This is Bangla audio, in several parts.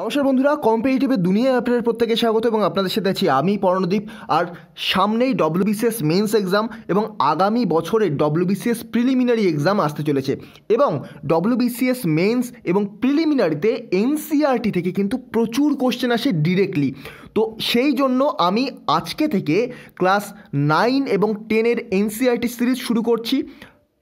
নমস্কার বন্ধুরা কম্পিটিভের দুনিয়ায় আপনাদের প্রত্যেকে স্বাগত এবং আপনাদের সাথে আছি আমি পর্ণদীপ আর সামনেই বিসিএস মেন্স এক্সাম এবং আগামী বছরের বিসিএস প্রিলিমিনারি এক্সাম আসতে চলেছে এবং বিসিএস মেন্স এবং প্রিলিমিনারিতে এনসিআরটি e থেকে কিন্তু প্রচুর কোশ্চেন আসে ডিরেক্টলি তো সেই জন্য আমি আজকে থেকে ক্লাস নাইন এবং টেনের এনসিআরটি সিরিজ শুরু করছি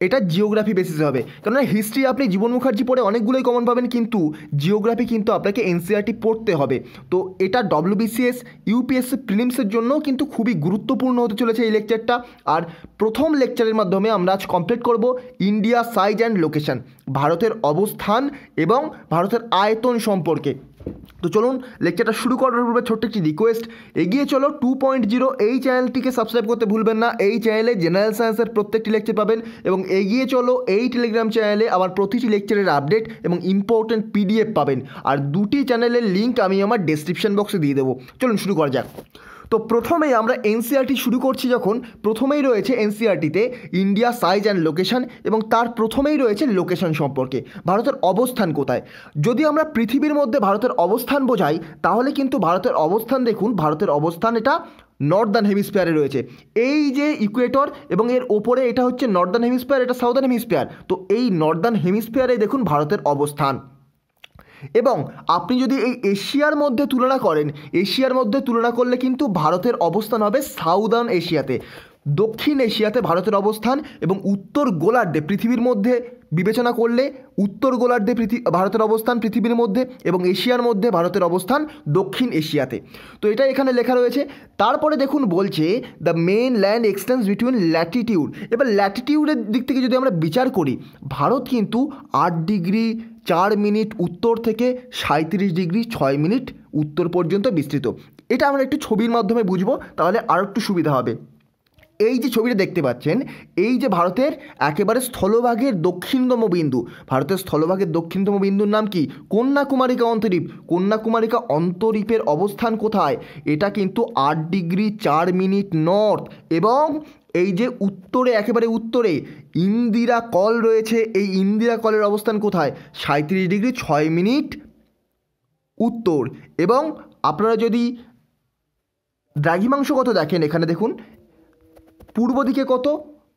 এটা জিওগ্রাফি বেসিসে হবে কেননা হিস্ট্রি আপনি জীবন মুখার্জি পড়ে অনেকগুলোই কমন পাবেন কিন্তু জিওগ্রাফি কিন্তু আপনাকে এনসিআরটি e পড়তে হবে তো এটা ডব্লিউবিসিএস ইউপিএসসি প্রিলিমসের জন্য কিন্তু খুবই গুরুত্বপূর্ণ হতে চলেছে এই লেকচারটা আর প্রথম লেকচারের মাধ্যমে আমরা আজ কমপ্লিট করব ইন্ডিয়া সাইজ অ্যান্ড লোকেশন ভারতের অবস্থান এবং ভারতের আয়তন সম্পর্কে তো চলুন লেকচারটা শুরু করার পূর্বে ছোট্ট একটি রিকোয়েস্ট এগিয়ে চলো টু পয়েন্ট জিরো এই চ্যানেলটিকে সাবস্ক্রাইব করতে ভুলবেন না এই চ্যানেলে জেনারেল সায়েন্সের প্রত্যেকটি লেকচার পাবেন এবং এগিয়ে চলো এই টেলিগ্রাম চ্যানেলে আবার প্রতিটি লেকচারের আপডেট এবং ইম্পর্টেন্ট পিডিএফ পাবেন আর দুটি চ্যানেলের লিঙ্ক আমি আমার ডেসক্রিপশন বক্সে দিয়ে দেবো চলুন শুরু করা যাক তো প্রথমেই আমরা এনসিআরটি e শুরু করছি যখন প্রথমেই রয়েছে এনসিআরটিতে ইন্ডিয়া সাইজ অ্যান্ড লোকেশান এবং তার প্রথমেই রয়েছে লোকেশান সম্পর্কে ভারতের অবস্থান কোথায় যদি আমরা পৃথিবীর মধ্যে ভারতের অবস্থান বোঝাই তাহলে কিন্তু ভারতের অবস্থান দেখুন ভারতের অবস্থান এটা নর্দার্ন হেমিস্ফিয়ারে রয়েছে এই যে ইকুয়েটর এবং এর ওপরে এটা হচ্ছে নর্দার্ন হেমিস্ফিয়ার এটা সাউদার্ন হেমিস্ফিয়ার তো এই নর্দার্ন হেমিস্ফিয়ারে দেখুন ভারতের অবস্থান এবং আপনি যদি এই এশিয়ার মধ্যে তুলনা করেন এশিয়ার মধ্যে তুলনা করলে কিন্তু ভারতের অবস্থান হবে সাউদার্ন এশিয়াতে দক্ষিণ এশিয়াতে ভারতের অবস্থান এবং উত্তর গোলার্ধে পৃথিবীর মধ্যে বিবেচনা করলে উত্তর গোলার্ধে ভারতের অবস্থান পৃথিবীর মধ্যে এবং এশিয়ার মধ্যে ভারতের অবস্থান দক্ষিণ এশিয়াতে তো এটা এখানে লেখা রয়েছে তারপরে দেখুন বলছে the mainland extends between latitude এবার ল্যাটিটিউডের দিক থেকে যদি আমরা বিচার করি ভারত কিন্তু আট ডিগ্রি চার মিনিট উত্তর থেকে সাঁত্রিশ ডিগ্রি ছয় মিনিট উত্তর পর্যন্ত বিস্তৃত এটা আমরা একটু ছবির মাধ্যমে বুঝবো তাহলে আরও একটু সুবিধা হবে এই যে ছবিটা দেখতে পাচ্ছেন এই যে ভারতের একেবারে স্থলভাগের দক্ষিণতম বিন্দু ভারতের স্থলভাগের দক্ষিণতম বিন্দুর নাম কি কন্যাকুমারিকা অন্তরীপ কন্যাকুমারিকা অন্তরীপের অবস্থান কোথায় এটা কিন্তু আট ডিগ্রি চার মিনিট নর্থ এবং এই যে উত্তরে একেবারে উত্তরে ইন্দিরা কল রয়েছে এই ইন্দিরা কলের অবস্থান কোথায় সাঁত্রিশ ডিগ্রি ছয় মিনিট উত্তর এবং আপনারা যদি দ্রাঘিমাংশগত দেখেন এখানে দেখুন পূর্ব দিকে কত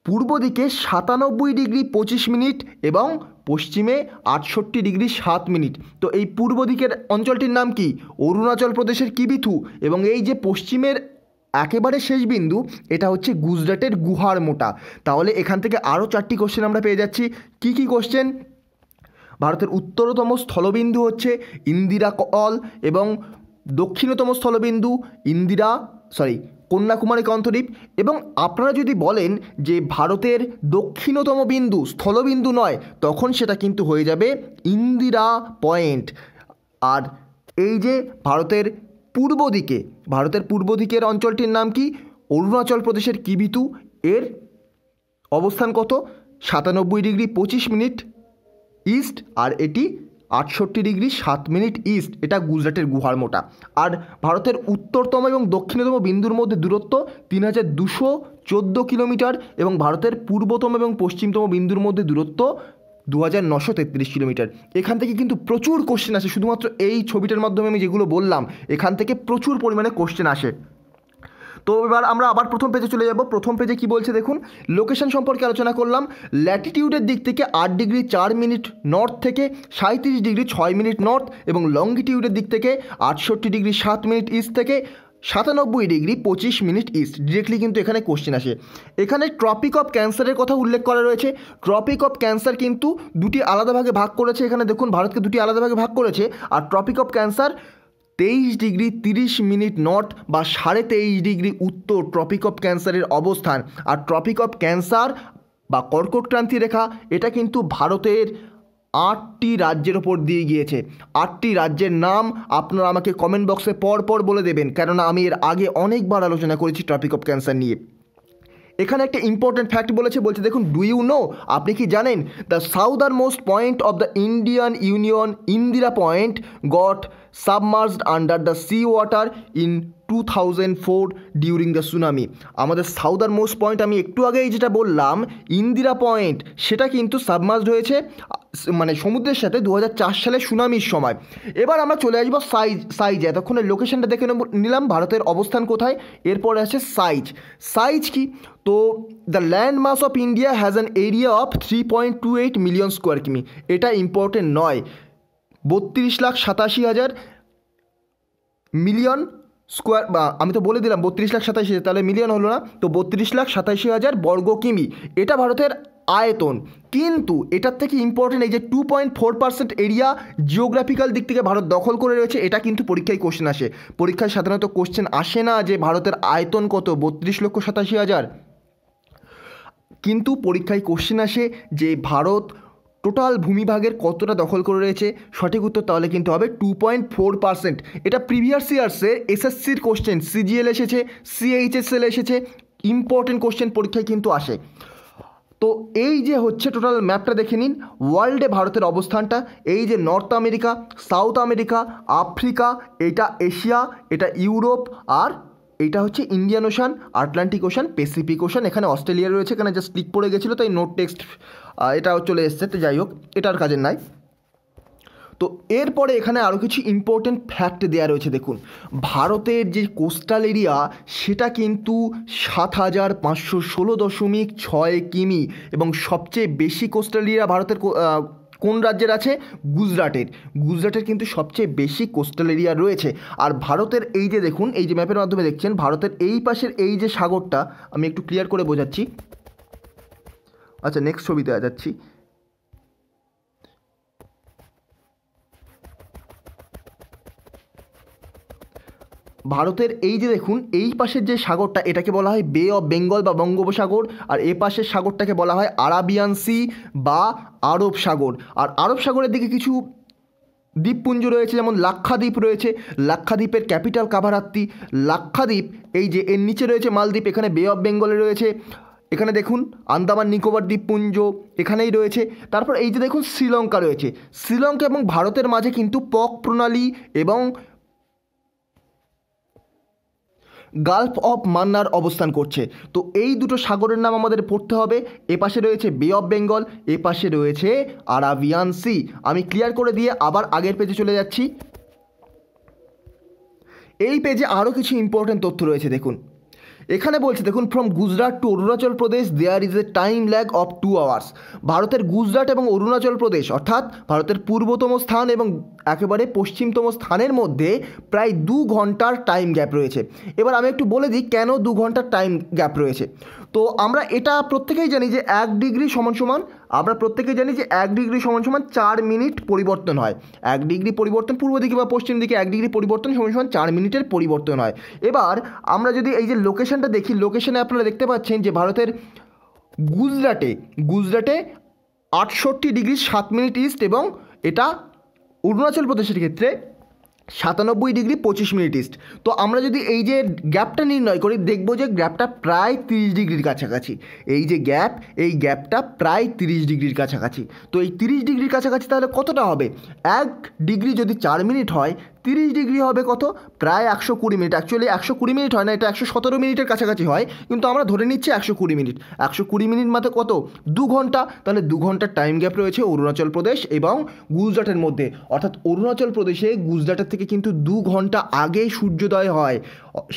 পূর্ব দিকে সাতানব্বই ডিগ্রি পঁচিশ মিনিট এবং পশ্চিমে আটষট্টি ডিগ্রি সাত মিনিট তো এই পূর্ব দিকের অঞ্চলটির নাম কি অরুণাচল প্রদেশের কিবিথু এবং এই যে পশ্চিমের একেবারে শেষ বিন্দু এটা হচ্ছে গুজরাটের গুহার মোটা তাহলে এখান থেকে আরও চারটি কোশ্চেন আমরা পেয়ে যাচ্ছি কি কি কোশ্চেন ভারতের উত্তরতম স্থলবিন্দু হচ্ছে ইন্দিরা কল এবং দক্ষিণতম স্থলবিন্দু ইন্দিরা সরি কন্যাকুমারী কন্থদ্বীপ এবং আপনারা যদি বলেন যে ভারতের দক্ষিণতম বিন্দু স্থলবিন্দু নয় তখন সেটা কিন্তু হয়ে যাবে ইন্দিরা পয়েন্ট আর এই যে ভারতের পূর্ব দিকে ভারতের পূর্ব দিকের অঞ্চলটির নাম কি অরুণাচল প্রদেশের কিবিতু এর অবস্থান কত সাতানব্বই ডিগ্রি পঁচিশ মিনিট ইস্ট আর এটি আটষট্টি ডিগ্রি সাত মিনিট ইস্ট এটা গুজরাটের গুহার মোটা আর ভারতের উত্তরতম এবং দক্ষিণতম বিন্দুর মধ্যে দূরত্ব তিন হাজার দুশো চোদ্দো কিলোমিটার এবং ভারতের পূর্বতম এবং পশ্চিমতম বিন্দুর মধ্যে দূরত্ব দু হাজার নশো তেত্রিশ কিলোমিটার এখান থেকে কিন্তু প্রচুর কোশ্চেন আসে শুধুমাত্র এই ছবিটার মাধ্যমে আমি যেগুলো বললাম এখান থেকে প্রচুর পরিমাণে কোশ্চেন আসে তো এবার আমরা আবার প্রথম পেজে চলে যাব প্রথম পেজে কি বলছে দেখুন লোকেশন সম্পর্কে আলোচনা করলাম ল্যাটিটিউডের দিক থেকে আট ডিগ্রি চার মিনিট নর্থ থেকে সাঁত্রিশ ডিগ্রি ছয় মিনিট নর্থ এবং লংগিটিউডের দিক থেকে আটষট্টি ডিগ্রি সাত মিনিট ইস্ট থেকে সাতানব্বই ডিগ্রি পঁচিশ মিনিট ইস্ট ডিরেক্টলি কিন্তু এখানে কোশ্চেন আসে এখানে ট্রপিক অফ ক্যান্সারের কথা উল্লেখ করা রয়েছে ট্রপিক অফ ক্যান্সার কিন্তু দুটি আলাদা ভাগে ভাগ করেছে এখানে দেখুন ভারতকে দুটি আলাদা ভাগে ভাগ করেছে আর ট্রপিক অফ ক্যান্সার তেইশ ডিগ্রি তিরিশ মিনিট নর্থ বা সাড়ে তেইশ ডিগ্রি উত্তর ট্রপিক অফ ক্যান্সারের অবস্থান আর ট্রপিক অফ ক্যান্সার বা কর্কটক্রান্তি রেখা এটা কিন্তু ভারতের আটটি রাজ্যের ওপর দিয়ে গিয়েছে আটটি রাজ্যের নাম আপনারা আমাকে কমেন্ট বক্সে পর পর বলে দেবেন কেননা আমি এর আগে অনেকবার আলোচনা করেছি ট্রপিক অফ ক্যান্সার নিয়ে এখানে একটা ইম্পর্টেন্ট ফ্যাক্ট বলেছে বলছে দেখুন ডু ইউ নো আপনি কি জানেন the southernmost point of the Indian union Indira point got submerged under the sea water in two thousand four during the tsunami আমাদের সাউদার মোস্ট পয়েন্ট আমি একটু আগেই যেটা বললাম ইন্দিরা পয়েন্ট সেটা কিন্তু সাবমার্জড হয়েছে মানে সমুদ্রের সাথে দু সালে সুনামির সময় এবার আমরা চলে আসবো সাইজ সাইজে এতক্ষণে লোকেশনটা দেখে নিলাম ভারতের অবস্থান কোথায় এরপরে আছে সাইজ সাইজ কি তো the land mass of India has an area of three point two eight million square কিমি এটা ইম্পর্টেন্ট নয় বত্রিশ লাখ সাতাশি হাজার মিলিয়ন স্কোয়ার বা আমি তো বলে দিলাম বত্রিশ লাখ সাতাশি তাহলে মিলিয়ন হলো না তো বত্রিশ লাখ সাতাশি হাজার বর্গ কিমি এটা ভারতের আয়তন কিন্তু এটার থেকে ইম্পর্টেন্ট এই যে two point four percent area geographical দিক থেকে ভারত দখল করে রয়েছে এটা কিন্তু পরীক্ষায় কোশ্চেন আসে পরীক্ষায় সাধারণত কোশ্চেন আসে না যে ভারতের আয়তন কত বত্রিশ লক্ষ সাতাশি হাজার কিন্তু পরীক্ষায় কোশ্চেন আসে যে ভারত টোটাল ভূমিভাগের কতটা দখল করে রয়েছে সঠিক উত্তর তাহলে কিন্তু হবে টু পয়েন্ট ফোর পার্সেন্ট এটা প্রিভিয়াস ইয়ার্সে এসএসসির কোশ্চেন সিজিএল এসেছে সিএইচএসএল এসেছে ইম্পর্টেন্ট কোশ্চেন পরীক্ষায় কিন্তু আসে তো এই যে হচ্ছে টোটাল ম্যাপটা দেখে নিন ওয়ার্ল্ডে ভারতের অবস্থানটা এই যে North America South America Africa এটা এশিয়া এটা ইউরোপ আর এটা হচ্ছে Indian Ocean Atlantic Ocean Pacific Ocean এখানে অস্ট্রেলিয়া রয়েছে এখানে জাস্ট ক্লিক পড়ে গেছিলো তাই নোট টেক্সট এটাও চলে এসছে তো যাই হোক এটার কাজের নাই তো এরপরে এখানে আরও কিছু ইম্পর্টেন্ট ফ্যাক্ট দেওয়া রয়েছে দেখুন ভারতের যে কোস্টাল এরিয়া সেটা কিন্তু সাত হাজার পাঁচশো ষোলো দশমিক ছয় কিমি এবং সবচেয়ে বেশি কোস্টাল এরিয়া ভারতের কোন রাজ্যের আছে গুজরাটের গুজরাটের কিন্তু সবচেয়ে বেশি কোস্টাল এরিয়া রয়েছে আর ভারতের এই যে দেখুন এই যে ম্যাপের মাধ্যমে দেখছেন ভারতের এই পাশের এই যে সাগরটা আমি একটু ক্লিয়ার করে বোঝাচ্ছি আচ্ছা নেক্সট ছবিতে যাচ্ছি ভারতের এই যে দেখুন এই পাশের যে সাগরটা এটাকে বলা হয় বে অফ বেঙ্গল বা বঙ্গোপসাগর আর এ পাশের সাগরটাকে বলা হয় আরাবিয়ান সি বা আরব সাগর আর আরব সাগরের দিকে কিছু দ্বীপপুঞ্জ রয়েছে যেমন লাক্ষাদ্বীপ রয়েছে লাক্ষাদ্বীপের ক্যাপিটাল কাভারাত্তি লাক্ষাদ্বীপ এই যে এর নিচে রয়েছে মালদ্বীপ এখানে বে অফ বেঙ্গলে রয়েছে এখানে দেখুন আন্দামান নিকোবর দ্বীপপুঞ্জ এখানেই রয়েছে তারপর এই যে দেখুন শ্রীলঙ্কা রয়েছে শ্রীলঙ্কা এবং ভারতের মাঝে কিন্তু পক প্রণালী এবং গালফ অফ মান্নার অবস্থান করছে তো এই দুটো সাগরের নাম আমাদের পড়তে হবে এপাশে রয়েছে বে অফ বেঙ্গল এপাশে রয়েছে আরাবিয়ান সি আমি ক্লিয়ার করে দিয়ে আবার আগের পেজে চলে যাচ্ছি এই পেজে আরও কিছু ইম্পর্ট্যান্ট তথ্য রয়েছে দেখুন এখানে বলছে দেখুন from Gujarat to Arunachal Pradesh there is a time lag of two hours ভারতের গুজরাট এবং অরুণাচল প্রদেশ অর্থাৎ ভারতের পূর্বতম স্থান এবং একেবারে পশ্চিমতম স্থানের মধ্যে প্রায় দু ঘন্টার টাইম গ্যাপ রয়েছে এবার আমি একটু বলে দিই কেন দু ঘন্টার টাইম গ্যাপ রয়েছে তো আমরা এটা প্রত্যেকেই জানি যে এক ডিগ্রি সমান সমান আমরা প্রত্যেকে জানি যে এক ডিগ্রি সমান সমান চার মিনিট পরিবর্তন হয় এক ডিগ্রি পরিবর্তন পূর্ব দিকে বা পশ্চিম দিকে এক ডিগ্রি পরিবর্তন সমান সমান চার মিনিটের পরিবর্তন হয় এবার আমরা যদি এই যে লোকেশনটা দেখি লোকেশনে আপনারা দেখতে পাচ্ছেন যে ভারতের গুজরাটে গুজরাটে আটষট্টি ডিগ্রি সাত মিনিট ইস্ট এবং এটা অরুণাচল প্রদেশের ক্ষেত্রে সাতানব্বই ডিগ্রি পঁচিশ মিনিট ইস্ট তো আমরা যদি এই যে গ্যাপটা নির্ণয় করি দেখব যে গ্যাপটা প্রায় তিরিশ ডিগ্রির কাছাকাছি এই যে গ্যাপ এই গ্যাপটা প্রায় তিরিশ ডিগ্রির কাছাকাছি তো এই তিরিশ ডিগ্রির কাছাকাছি তাহলে কতটা হবে এক ডিগ্রি যদি চার মিনিট হয় তিরিশ ডিগ্রি হবে কত প্রায় একশো কুড়ি মিনিট অ্যাকচুয়ালি একশো কুড়ি মিনিট হয় না এটা একশো সতেরো মিনিটের কাছাকাছি হয় কিন্তু আমরা ধরে নিচ্ছি একশো কুড়ি মিনিট একশো কুড়ি মিনিট মাত্র কত দু ঘন্টা তাহলে দু ঘন্টার টাইম গ্যাপ রয়েছে অরুণাচল প্রদেশ এবং গুজরাটের মধ্যে অর্থাৎ অরুণাচল প্রদেশে গুজরাটের থেকে কিন্তু দু ঘন্টা আগে সূর্যোদয় হয়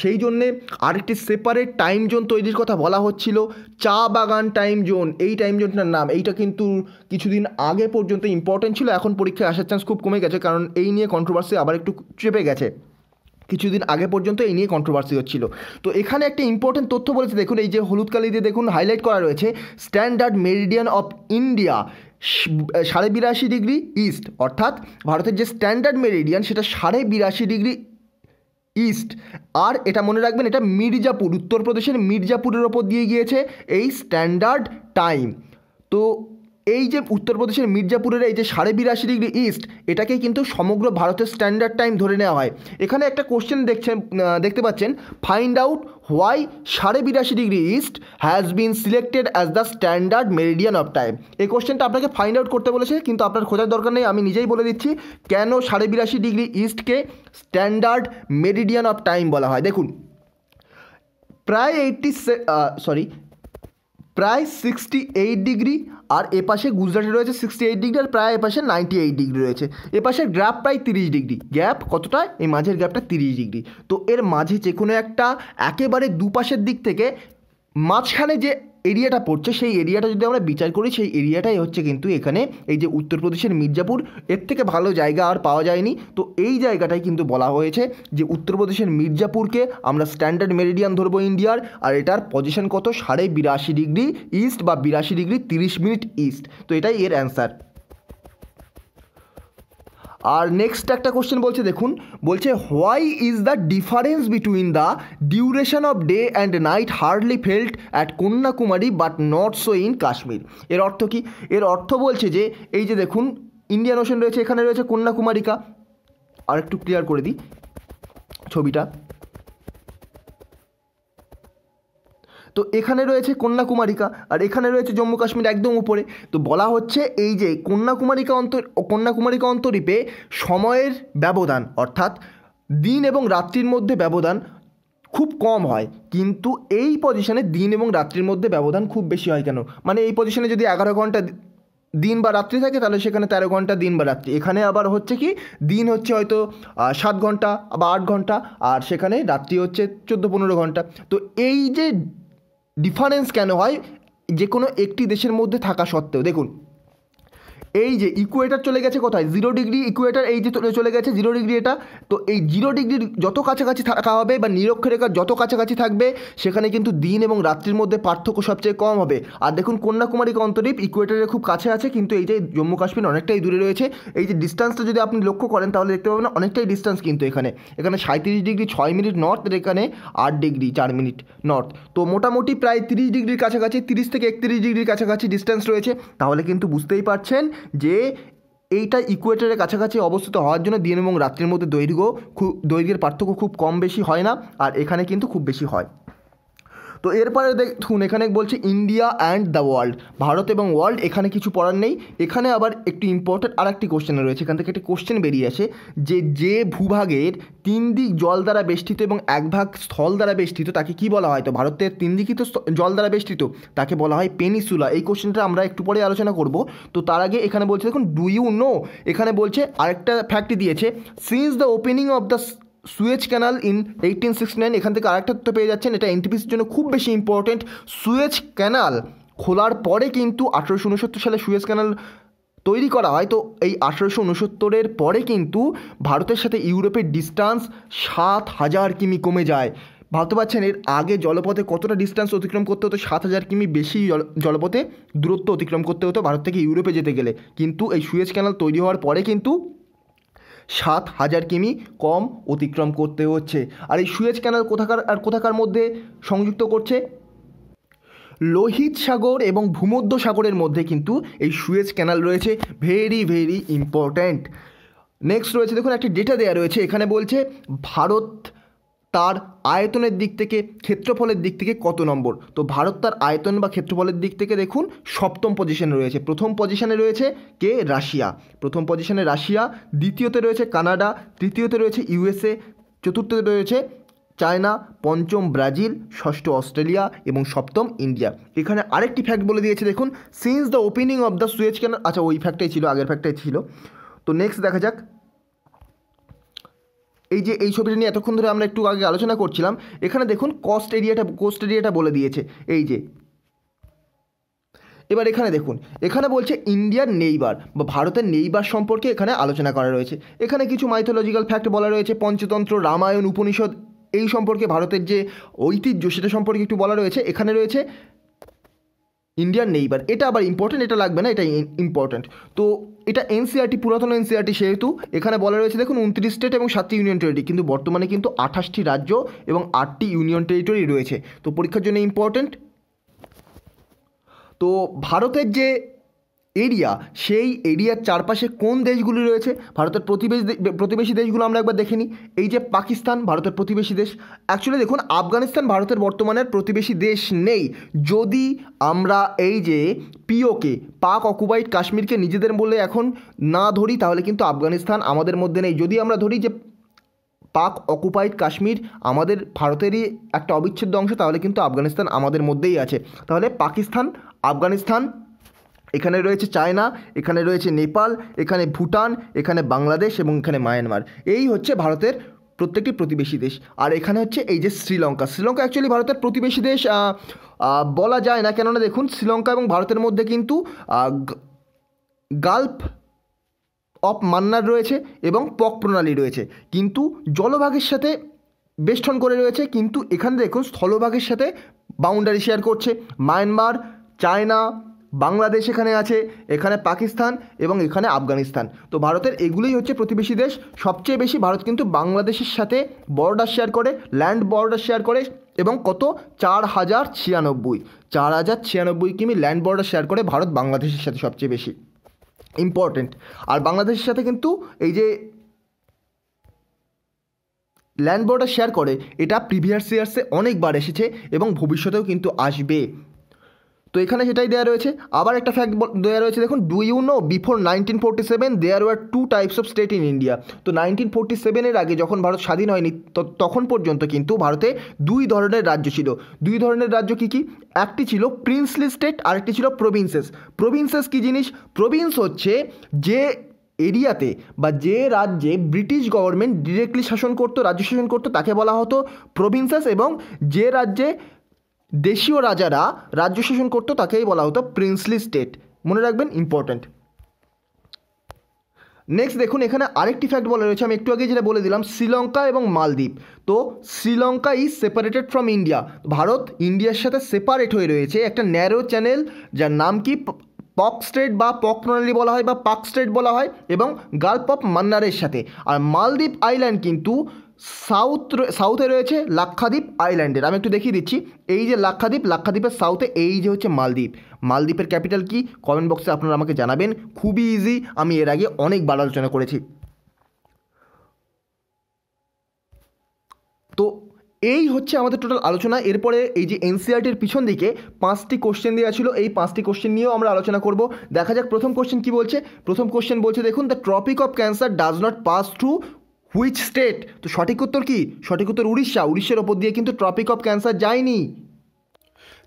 সেই জন্যে আরেকটি সেপারেট টাইম জোন তৈরির কথা বলা হচ্ছিল চা বাগান টাইম জোন এই টাইম জোনটার নাম এইটা কিন্তু কিছুদিন আগে পর্যন্ত ইম্পর্টেন্ট ছিল এখন পরীক্ষায় আসার চান্স খুব কমে গেছে কারণ এই নিয়ে কন্ট্রোভার্সি আবার একটু চেপে গেছে কিছুদিন আগে পর্যন্ত এই নিয়ে কন্ট্রোভার্সি হচ্ছিল তো এখানে একটা ইম্পর্টেন্ট তথ্য বলেছে দেখুন এই যে হলুদ কালি দিয়ে দেখুন হাইলাইট করা রয়েছে স্ট্যান্ডার্ড মেরিডিয়ান অফ ইন্ডিয়া সাড়ে বিরাশি ডিগ্রি ইস্ট অর্থাৎ ভারতের যে স্ট্যান্ডার্ড মেরিডিয়ান সেটা সাড়ে বিরাশি ডিগ্রি ইস্ট আর এটা মনে রাখবেন এটা মির্জাপুর উত্তরপ্রদেশের মির্জাপুরের ওপর দিয়ে গিয়েছে এই স্ট্যান্ডার্ড টাইম তো এই যে উত্তরপ্রদেশের মির্জাপুরের এই যে সাড়ে বিরাশি ডিগ্রি ইস্ট এটাকে কিন্তু সমগ্র ভারতের স্ট্যান্ডার্ড টাইম ধরে নেওয়া হয় এখানে একটা কোশ্চেন দেখছেন দেখতে পাচ্ছেন ফাইন্ড আউট হোয়াই সাড়ে বিরাশি degree east has been selected as the standard meridian of time এই কোশ্চেনটা আপনাকে ফাইন্ড আউট করতে বলেছে কিন্তু আপনার খোঁজার দরকার নেই আমি নিজেই বলে দিচ্ছি কেন সাড়ে বিরাশি ডিগ্রি ইস্টকে স্ট্যান্ডার্ড মেরিডিয়ান অফ টাইম বলা হয় দেখুন প্রায় এইটটি সরি প্রায় সিক্সটি এইট ডিগ্রি আর এপাশে গুজরাটে রয়েছে সিক্সটি এইট ডিগ্রি আর প্রায় এপাশে নাইনটি এইট ডিগ্রি রয়েছে এপাশের গ্যাপ প্রায় তিরিশ ডিগ্রি গ্যাপ কতটা এই মাঝের গ্যাপটা তিরিশ ডিগ্রি তো এর মাঝে যে কোনো একটা একেবারে দুপাশের দিক থেকে মাঝখানে যে এরিয়াটা পড়ছে সেই এরিয়াটা যদি আমরা বিচার করি সেই এরিয়াটাই হচ্ছে কিন্তু এখানে এই যে উত্তরপ্রদেশের মির্জাপুর এর থেকে ভালো জায়গা আর পাওয়া যায়নি তো এই জায়গাটাই কিন্তু বলা হয়েছে যে উত্তরপ্রদেশের মির্জাপুরকে আমরা স্ট্যান্ডার্ড মেরিডিয়ান ধরবো ইন্ডিয়ার আর এটার পজিশন কত সাড়ে বিরাশি ডিগ্রি ইস্ট বা বিরাশি ডিগ্রি তিরিশ মিনিট ইস্ট তো এটাই এর অ্যান্সার আর নেক্সট একটা কোশ্চেন বলছে দেখুন বলছে why is the difference between the duration of day and night hardly felt at Kanyakumari but not so in Kashmir এর অর্থ কি এর অর্থ বলছে যে এই যে দেখুন ইন্ডিয়ান ওশন রয়েছে এখানে রয়েছে কন্যাকুমারিকা আর একটু ক্লিয়ার করে দিই ছবিটা তো এখানে রয়েছে কন্যাকুমারিকা আর এখানে রয়েছে জম্মু কাশ্মীর একদম উপরে তো বলা হচ্ছে এই যে কন্যাকুমারিকা অন্তর কন্যাকুমারিকা অন্তরীপে সময়ের ব্যবধান অর্থাৎ দিন এবং রাত্রির মধ্যে ব্যবধান খুব কম হয় কিন্তু এই পজিশনে দিন এবং রাত্রির মধ্যে ব্যবধান খুব বেশি হয় কেন মানে এই পজিশনে যদি এগারো ঘন্টা দিন বা রাত্রি থাকে তাহলে সেখানে তেরো ঘন্টা দিন বা রাত্রি এখানে আবার হচ্ছে কি দিন হচ্ছে হয়তো সাত ঘন্টা বা আট ঘন্টা আর সেখানে রাত্রি হচ্ছে চোদ্দো পনেরো ঘন্টা তো এই যে ডিফারেন্স কেন হয় যে কোনো একটি দেশের মধ্যে থাকা সত্ত্বেও দেখুন এই যে ইকুয়েটার চলে গেছে কোথায় জিরো ডিগ্রি ইকুয়েটার এই যে চলে গেছে জিরো ডিগ্রি এটা তো এই জিরো ডিগ্রির যত কাছাকাছি থাকা হবে বা নিরক্ষরেখার যত কাছাকাছি থাকবে সেখানে কিন্তু দিন এবং রাত্রির মধ্যে পার্থক্য সবচেয়ে কম হবে আর দেখুন কন্যাকুমারী অন্তরীপ ইকুয়েটারের খুব কাছে আছে কিন্তু এই যে জম্মু কাশ্মীর অনেকটাই দূরে রয়েছে এই যে ডিস্টান্সটা যদি আপনি লক্ষ্য করেন তাহলে দেখতে পাবেন অনেকটাই ডিস্টান্স কিন্তু এখানে এখানে সাঁত্রিশ ডিগ্রি ছয় মিনিট নর্থ এখানে আট ডিগ্রি চার মিনিট নর্থ তো মোটামুটি প্রায় তিরিশ ডিগ্রির কাছাকাছি তিরিশ থেকে একত্রিশ ডিগ্রির কাছাকাছি ডিস্টেন্স রয়েছে তাহলে কিন্তু বুঝতেই পারছেন যে এইটা ইকুয়েটারের কাছাকাছি অবস্থিত হওয়ার জন্য দিন এবং রাত্রির মধ্যে দৈর্ঘ্য খুব দৈর্ঘ্যের পার্থক্য খুব কম বেশি হয় না আর এখানে কিন্তু খুব বেশি হয় তো এরপরে দেখুন এখানে বলছে India and the world Bharat এবং ওয়ার্ল্ড এখানে কিছু পড়ার নেই এখানে আবার একটু ইম্পর্টেন্ট আর একটি কোশ্চেন রয়েছে এখান থেকে একটি কোশ্চেন বেরিয়ে আসে যে যে ভূভাগের তিন দিক জল দ্বারা বেষ্টিত এবং এক ভাগ স্থল দ্বারা বেষ্টিত তাকে কি বলা হয় তো ভারতের তিন দিকই তো জল দ্বারা বেষ্টিত তাকে বলা হয় পেনিসুলা এই কোশ্চেনটা আমরা একটু পরে আলোচনা করব তো তার আগে এখানে বলছে দেখুন ডু ইউ নো এখানে বলছে আরেকটা ফ্যাক্টি দিয়েছে since the opening of the Suez canal in eighteen sixty nine এখান থেকে আরেকটা তথ্য পেয়ে যাচ্ছেন এটা এনটিপিসির জন্য খুব বেশি ইম্পর্টেন্ট সুয়েজ ক্যানাল খোলার পরে কিন্তু আঠেরোশো উনসত্তর সালে সুয়েজ ক্যানাল তৈরি করা হয় তো এই আঠেরোশো উনসত্তরের পরে কিন্তু ভারতের সাথে ইউরোপের ডিস্টান্স সাত হাজার কিমি কমে যায় ভাবতে পারছেন এর আগে জলপথে কতটা ডিস্টান্স অতিক্রম করতে হতো সাত হাজার কিমি বেশি জলপথে দূরত্ব অতিক্রম করতে হতো ভারত থেকে ইউরোপে যেতে গেলে কিন্তু এই সুয়েজ ক্যানাল তৈরি হওয়ার পরে কিন্তু সাত হাজার কিমি কম অতিক্রম করতে হচ্ছে আর এই সুয়েজ ক্যানাল কোথাকার আর কোথাকার মধ্যে সংযুক্ত করছে লোহিত সাগর এবং ভূমধ্য সাগরের মধ্যে কিন্তু এই সুয়েজ ক্যানাল রয়েছে ভেরি ভেরি ইম্পর্ট্যান্ট নেক্সট রয়েছে দেখুন একটা ডেটা দেওয়া রয়েছে এখানে বলছে ভারত তার আয়তনের দিক থেকে ক্ষেত্রফলের দিক থেকে কত নম্বর তো ভারত তার আয়তন বা ক্ষেত্রফলের দিক থেকে দেখুন সপ্তম পজিশনে রয়েছে প্রথম পজিশনে রয়েছে কে রাশিয়া প্রথম পজিশনে রাশিয়া দ্বিতীয়তে রয়েছে কানাডা তৃতীয়তে রয়েছে ইউএসএ চতুর্থতে রয়েছে চায়না পঞ্চম ব্রাজিল ষষ্ঠ অস্ট্রেলিয়া এবং সপ্তম ইন্ডিয়া এখানে আরেকটি ফ্যাক্ট বলে দিয়েছে দেখুন since the opening of the Suez canal আচ্ছা ওই ফ্যাক্টটাই ছিল আগের ফ্যাক্টটাই ছিল তো নেক্সট দেখা যাক এই যে এই ছবিটা নিয়ে এতক্ষণ ধরে আমরা একটু আগে আলোচনা করছিলাম এখানে দেখুন কস্ট এরিয়াটা কোস্ট এরিয়াটা বলে দিয়েছে এই যে এবার এখানে দেখুন এখানে বলছে ইন্ডিয়ার নেইবার বা ভারতের নেইবার সম্পর্কে এখানে আলোচনা করা রয়েছে এখানে কিছু মাইথোলজিক্যাল ফ্যাক্ট বলা রয়েছে পঞ্চতন্ত্র রামায়ণ উপনিষদ এই সম্পর্কে ভারতের যে ঐতিহ্য সেটা সম্পর্কে একটু বলা রয়েছে এখানে রয়েছে ইন্ডিয়ার নেইবার এটা আবার ইম্পর্টেন্ট এটা লাগবে না এটা ইম্পর্টেন্ট তো এটা এনসিআরটি e পুরাতন এনসিআরটি e সেহেতু এখানে বলা রয়েছে দেখুন উনত্রিশ স্টেট এবং সাতটি ইউনিয়ন টেরিটরি কিন্তু বর্তমানে কিন্তু আঠাশটি রাজ্য এবং আটটি ইউনিয়ন টেরিটরি রয়েছে তো পরীক্ষার জন্য ইম্পর্টেন্ট তো ভারতের যে এরিয়া সেই এরিয়ার চারপাশে কোন দেশগুলি রয়েছে ভারতের প্রতিবেশী প্রতিবেশী দেশগুলো আমরা একবার দেখে নিই এই যে পাকিস্তান ভারতের প্রতিবেশী দেশ অ্যাকচুয়ালি দেখুন আফগানিস্তান ভারতের বর্তমানের প্রতিবেশী দেশ নেই যদি আমরা এই যে পিওকে পাক অকুপাইড কাশ্মীরকে নিজেদের বলে এখন না ধরি তাহলে কিন্তু আফগানিস্তান আমাদের মধ্যে নেই যদি আমরা ধরি যে পাক অকুপাইড কাশ্মীর আমাদের ভারতেরই একটা অবিচ্ছেদ্য অংশ তাহলে কিন্তু আফগানিস্তান আমাদের মধ্যেই আছে তাহলে পাকিস্তান আফগানিস্তান এখানে রয়েছে চায়না এখানে রয়েছে নেপাল এখানে ভুটান এখানে বাংলাদেশ এবং এখানে মায়ানমার এই হচ্ছে ভারতের প্রত্যেকটি প্রতিবেশী দেশ আর এখানে হচ্ছে এই যে শ্রীলঙ্কা শ্রীলঙ্কা অ্যাকচুয়ালি ভারতের প্রতিবেশী দেশ বলা যায় না কেননা দেখুন শ্রীলঙ্কা এবং ভারতের মধ্যে কিন্তু গাল্ফ অফ মান্নার রয়েছে এবং পক প্রণালী রয়েছে কিন্তু জলভাগের সাথে বেষ্টন করে রয়েছে কিন্তু এখানে দেখুন স্থলভাগের সাথে বাউন্ডারি শেয়ার করছে মায়ানমার চায়না বাংলাদেশ এখানে আছে এখানে পাকিস্তান এবং এখানে আফগানিস্তান তো ভারতের এগুলোই হচ্ছে প্রতিবেশী দেশ সবচেয়ে বেশি ভারত কিন্তু বাংলাদেশের সাথে বর্ডার শেয়ার করে ল্যান্ড বর্ডার শেয়ার করে এবং কত চার হাজার ছিয়ানব্বই চার হাজার ছিয়ানব্বই কিমি ল্যান্ড বর্ডার শেয়ার করে ভারত বাংলাদেশের সাথে সবচেয়ে বেশি ইম্পর্টেন্ট আর বাংলাদেশের সাথে কিন্তু এই যে ল্যান্ড বর্ডার শেয়ার করে এটা প্রিভিয়াস ইয়ার্সে অনেকবার এসেছে এবং ভবিষ্যতেও কিন্তু আসবে তো এখানে সেটাই দেওয়া রয়েছে আবার একটা ফ্যাক্ট দেওয়া রয়েছে দেখুন do you know before nineteen forty seven there were two types of state in India তো নাইনটিন ফোরটি সেভেনের আগে যখন ভারত স্বাধীন হয়নি তখন পর্যন্ত কিন্তু ভারতে দুই ধরনের রাজ্য ছিল দুই ধরনের রাজ্য কী কী একটি ছিল প্রিন্সলি স্টেট আরেকটি ছিল প্রভিন্সেস প্রভিন্সেস কী জিনিস প্রভিন্স হচ্ছে যে এরিয়াতে বা যে রাজ্যে ব্রিটিশ গভর্নমেন্ট ডিরেক্টলি শাসন করতো রাজ্য শাসন করতো তাকে বলা হতো প্রভিন্সেস এবং যে রাজ্যে দেশীয় রাজারা রাজ্য শাসন করতো তাকেই বলা হতো প্রিন্সলি স্টেট মনে রাখবেন ইম্পর্ট্যান্ট নেক্সট দেখুন এখানে আরেকটি ফ্যাক্ট বলা রয়েছে আমি একটু আগে যেটা বলে দিলাম শ্রীলঙ্কা এবং মালদ্বীপ তো Sri Lanka is separated from India Bharat ইন্ডিয়ার সাথে সেপারেট হয়ে রয়েছে একটা ন্যারো চ্যানেল যার নাম কি পক স্ট্রেট বা পক প্রণালী বলা হয় বা পাক স্ট্রেট বলা হয় এবং গাল্প অফ মান্নারের সাথে আর মালদ্বীপ আইল্যান্ড কিন্তু সাউথ সাউথে রয়েছে লাক্ষাদ্বীপ আইল্যান্ডের আমি একটু দেখিয়ে দিচ্ছি এই যে লাক্ষাদ্বীপ লাক্ষাদ্বীপের সাউথে এই যে হচ্ছে মালদ্বীপ মালদ্বীপের ক্যাপিটাল কি কমেন্ট বক্সে আপনারা আমাকে জানাবেন খুবই ইজি আমি এর আগে অনেকবার আলোচনা করেছি তো এই হচ্ছে আমাদের টোটাল আলোচনা এরপরে এই যে e এনসিআরটির পিছন দিকে পাঁচটি কোশ্চেন দেওয়া ছিল এই পাঁচটি কোশ্চেন নিয়েও আমরা আলোচনা করব দেখা যাক প্রথম কোশ্চেন কি বলছে প্রথম কোশ্চেন বলছে দেখুন the tropic of cancer does not pass through which state তো সঠিক উত্তর কি সঠিক উত্তর উড়িষ্যা উড়িষ্যার ওপর দিয়ে কিন্তু ট্রপিক অফ ক্যান্সার যায়নি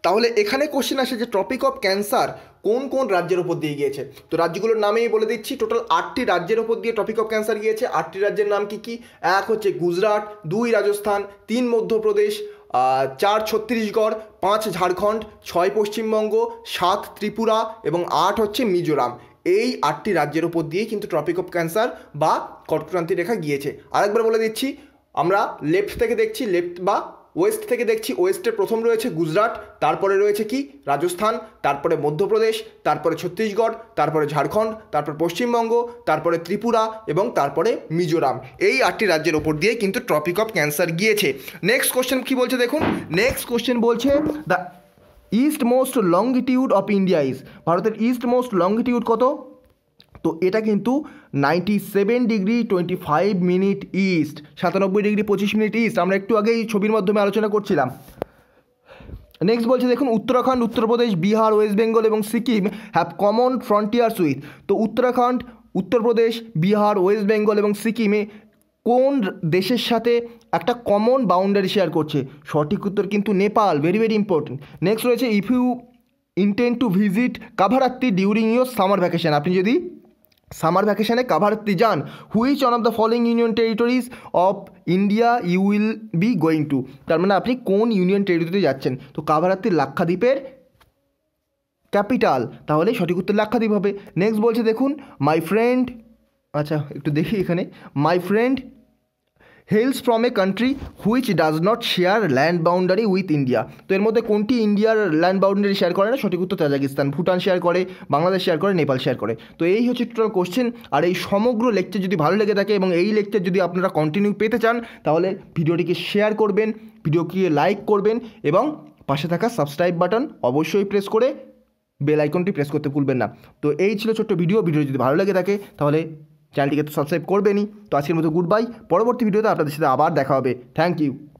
তাহলে এখানে কোশ্চেন আসে যে ট্রপিক অফ ক্যান্সার কোন কোন রাজ্যের ওপর দিয়ে গিয়েছে তো রাজ্যগুলোর নামেই বলে দিচ্ছি টোটাল আটটি রাজ্যের ওপর দিয়ে ট্রপিক অফ ক্যান্সার গিয়েছে আটটি রাজ্যের নাম কি কি এক হচ্ছে গুজরাট দুই রাজস্থান তিন মধ্যপ্রদেশ চার ছত্তিশগড় পাঁচ ঝাড়খণ্ড ছয় পশ্চিমবঙ্গ সাত ত্রিপুরা এবং আট হচ্ছে মিজোরাম এই আটটি রাজ্যের ওপর দিয়ে কিন্তু ট্রপিক অফ ক্যান্সার বা কটক্রান্তি রেখা গিয়েছে আরেকবার বলে দিচ্ছি আমরা লেফট থেকে দেখছি লেফট বা ওয়েস্ট থেকে দেখছি ওয়েস্টে প্রথম রয়েছে গুজরাট তারপরে রয়েছে কি রাজস্থান তারপরে মধ্যপ্রদেশ তারপরে ছত্তিশগড় তারপরে ঝাড়খণ্ড তারপর পশ্চিমবঙ্গ তারপরে ত্রিপুরা এবং তারপরে মিজোরাম এই আটটি রাজ্যের ওপর দিয়ে কিন্তু ট্রপিক অফ ক্যান্সার গিয়েছে নেক্সট কোশ্চেন কী বলছে দেখুন নেক্সট কোশ্চেন বলছে the east most longitude of India is ভারতের ইস্ট মোস্ট লংগিটিউড কত তো এটা কিন্তু ninety seven degree twenty five minute east সাতানব্বই ডিগ্রি পঁচিশ মিনিট ইস্ট আমরা একটু আগে এই ছবির মাধ্যমে আলোচনা করছিলাম নেক্সট বলছে দেখুন উত্তরাখণ্ড উত্তরপ্রদেশ বিহার ওয়েস্ট বেঙ্গল এবং Sikkim have common frontiers with তো উত্তরাখণ্ড উত্তরপ্রদেশ বিহার ওয়েস্ট বেঙ্গল এবং সিকিমে কোন দেশের সাথে একটা কমন বাউন্ডারি শেয়ার করছে সঠিক উত্তর কিন্তু Nepal very very important next রয়েছে if you intend to visit Kavaratti during your summer vacation আপনি যদি সামার ভ্যাকেশানে কাভারাত্রি যান which one of the following union territories of India you will be going to তার মানে আপনি কোন ইউনিয়ন টেরিটরিতে যাচ্ছেন তো কাভারাত্রি লাক্ষাদ্বীপের ক্যাপিটাল তাহলে সঠিক উত্তর লাক্ষাদ্বীপ হবে নেক্সট বলছে দেখুন মাই ফ্রেন্ড আচ্ছা একটু দেখি এখানে my friend hails from a country which does not share land boundary with India তো এর মধ্যে কোনটি ইন্ডিয়ার ল্যান্ড বাউন্ডারি শেয়ার করে না সঠিক উত্তর তাজাকিস্তান ভুটান শেয়ার করে বাংলাদেশ শেয়ার করে নেপাল শেয়ার করে তো এই হচ্ছে টোটাল কোশ্চেন আর এই সমগ্র লেকচার যদি ভালো লেগে থাকে এবং এই লেকচার যদি আপনারা কন্টিনিউ পেতে চান তাহলে ভিডিওটিকে শেয়ার করবেন ভিডিওকে লাইক করবেন এবং পাশে থাকা সাবস্ক্রাইব বাটন অবশ্যই প্রেস করে বেল আইকনটি প্রেস করতে ভুলবেন না তো এই ছিল ছোট্ট ভিডিও ভিডিও যদি ভালো লেগে থাকে তাহলে চ্যানেলটিকে তো সাবস্ক্রাইব করবেনি তো আজকের মতো গুড বাই পরবর্তী ভিডিওতে আপনাদের সাথে আবার দেখা হবে থ্যাংক ইউ